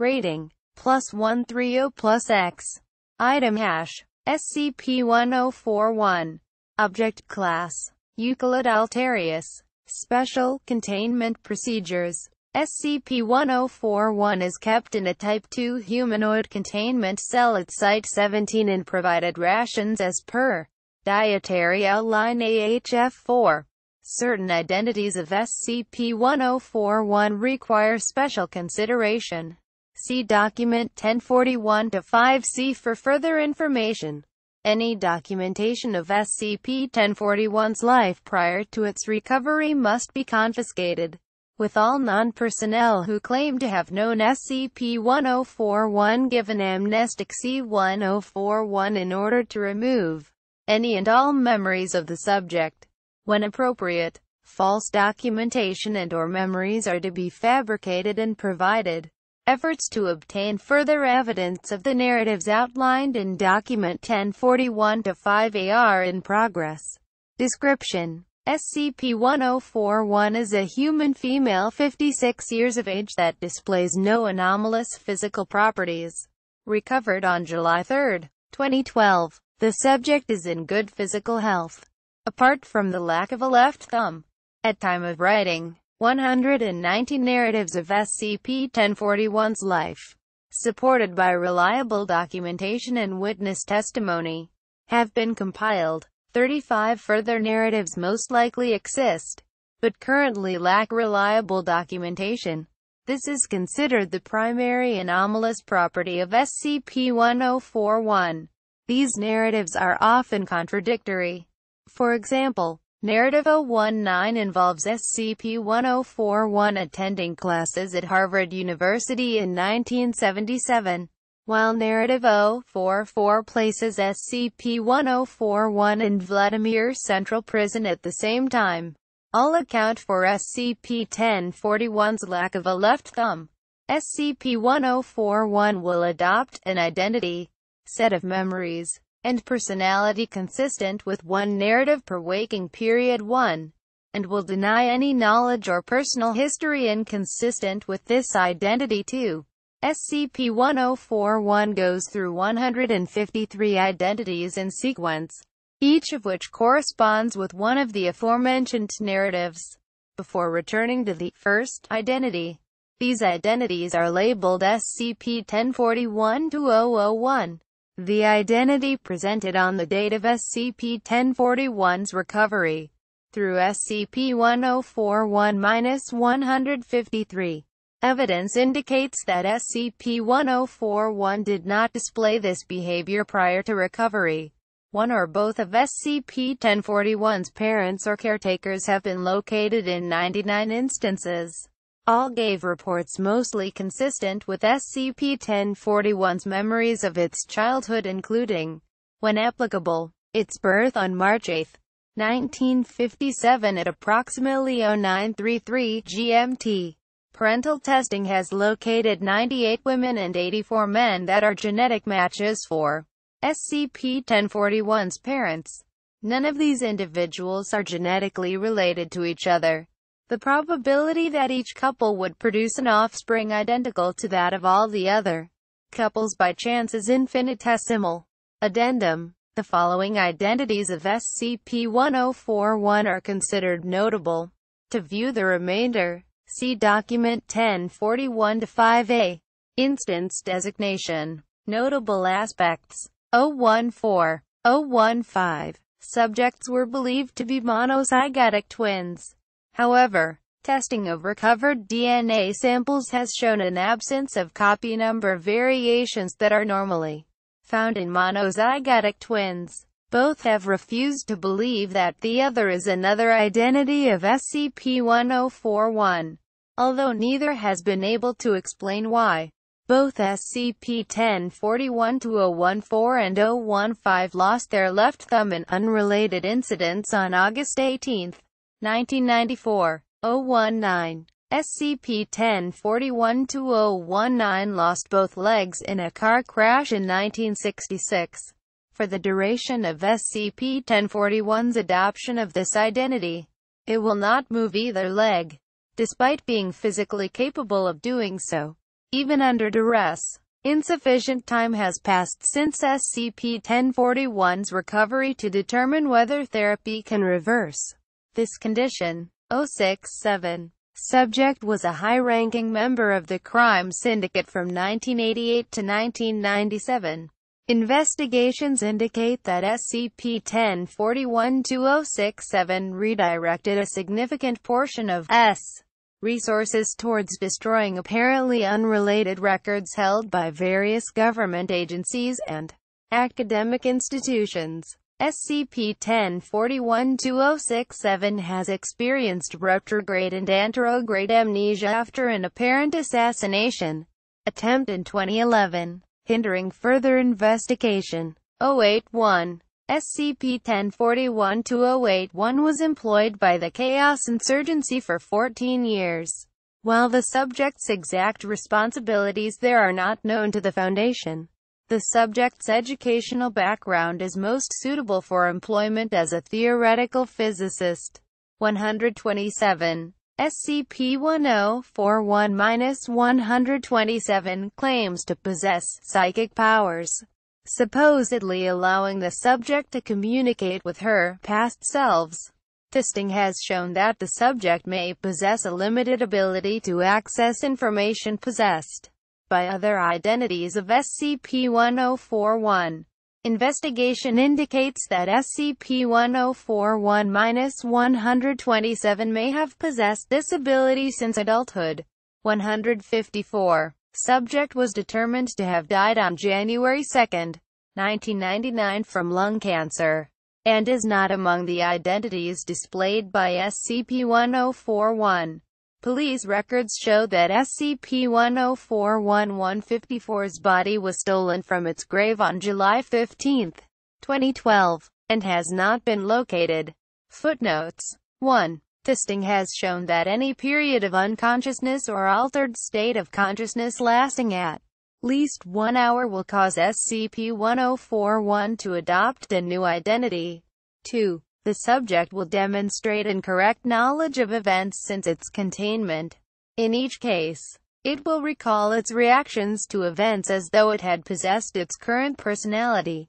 Rating. Plus 130 plus X. Item hash. SCP-1041. Object class. Euclid Altarius. Special containment procedures. SCP-1041 is kept in a Type 2 humanoid containment cell at Site-17 and provided rations as per Dietary Outline AHF-4. Certain identities of SCP-1041 require special consideration. See document 1041-5C for further information. Any documentation of SCP-1041's life prior to its recovery must be confiscated, with all non-personnel who claim to have known SCP-1041 given amnestic C-1041 in order to remove any and all memories of the subject, when appropriate. False documentation and or memories are to be fabricated and provided. Efforts to obtain further evidence of the narratives outlined in Document 1041-5 AR in progress. Description SCP-1041 is a human female 56 years of age that displays no anomalous physical properties. Recovered on July 3, 2012. The subject is in good physical health. Apart from the lack of a left thumb. At time of writing, 190 narratives of SCP-1041's life, supported by reliable documentation and witness testimony, have been compiled. 35 further narratives most likely exist, but currently lack reliable documentation. This is considered the primary anomalous property of SCP-1041. These narratives are often contradictory. For example, Narrative 019 involves SCP-1041 attending classes at Harvard University in 1977, while Narrative 044 places SCP-1041 in Vladimir Central Prison at the same time. All account for SCP-1041's lack of a left thumb. SCP-1041 will adopt an identity set of memories and personality consistent with one narrative per waking period 1, and will deny any knowledge or personal history inconsistent with this identity 2. SCP-1041 goes through 153 identities in sequence, each of which corresponds with one of the aforementioned narratives, before returning to the first identity. These identities are labeled SCP-1041-2001. The identity presented on the date of SCP-1041's recovery through SCP-1041-153. Evidence indicates that SCP-1041 did not display this behavior prior to recovery. One or both of SCP-1041's parents or caretakers have been located in 99 instances all gave reports mostly consistent with SCP-1041's memories of its childhood including, when applicable, its birth on March 8, 1957 at approximately 0933 GMT. Parental testing has located 98 women and 84 men that are genetic matches for SCP-1041's parents. None of these individuals are genetically related to each other. The probability that each couple would produce an offspring identical to that of all the other couples by chance is infinitesimal. Addendum The following identities of SCP-1041 are considered notable. To view the remainder, see Document 1041-5A. Instance Designation Notable Aspects 014, 015. Subjects were believed to be monozygotic twins. However, testing of recovered DNA samples has shown an absence of copy number variations that are normally found in monozygotic twins. Both have refused to believe that the other is another identity of SCP-1041, although neither has been able to explain why. Both SCP-1041-2014 and 015 lost their left thumb in unrelated incidents on August 18. 1994, 019. SCP-1041-2019 lost both legs in a car crash in 1966. For the duration of SCP-1041's adoption of this identity, it will not move either leg, despite being physically capable of doing so, even under duress. Insufficient time has passed since SCP-1041's recovery to determine whether therapy can reverse this condition, 067, subject was a high-ranking member of the crime syndicate from 1988 to 1997. Investigations indicate that SCP-1041-2067 redirected a significant portion of S resources towards destroying apparently unrelated records held by various government agencies and academic institutions. SCP-1041-2067 has experienced retrograde and anterograde amnesia after an apparent assassination attempt in 2011, hindering further investigation. 081 SCP-1041-2081 was employed by the Chaos Insurgency for 14 years. While the subject's exact responsibilities there are not known to the Foundation, the subject's educational background is most suitable for employment as a theoretical physicist. 127. SCP-1041-127 claims to possess psychic powers, supposedly allowing the subject to communicate with her past selves. Testing has shown that the subject may possess a limited ability to access information possessed by other identities of SCP-1041. Investigation indicates that SCP-1041-127 may have possessed this ability since adulthood. 154. Subject was determined to have died on January 2, 1999 from lung cancer, and is not among the identities displayed by SCP-1041. Police records show that scp 1041154s body was stolen from its grave on July 15, 2012, and has not been located. Footnotes 1. Testing has shown that any period of unconsciousness or altered state of consciousness lasting at least one hour will cause SCP-1041 to adopt a new identity. 2. The subject will demonstrate incorrect knowledge of events since its containment. In each case, it will recall its reactions to events as though it had possessed its current personality.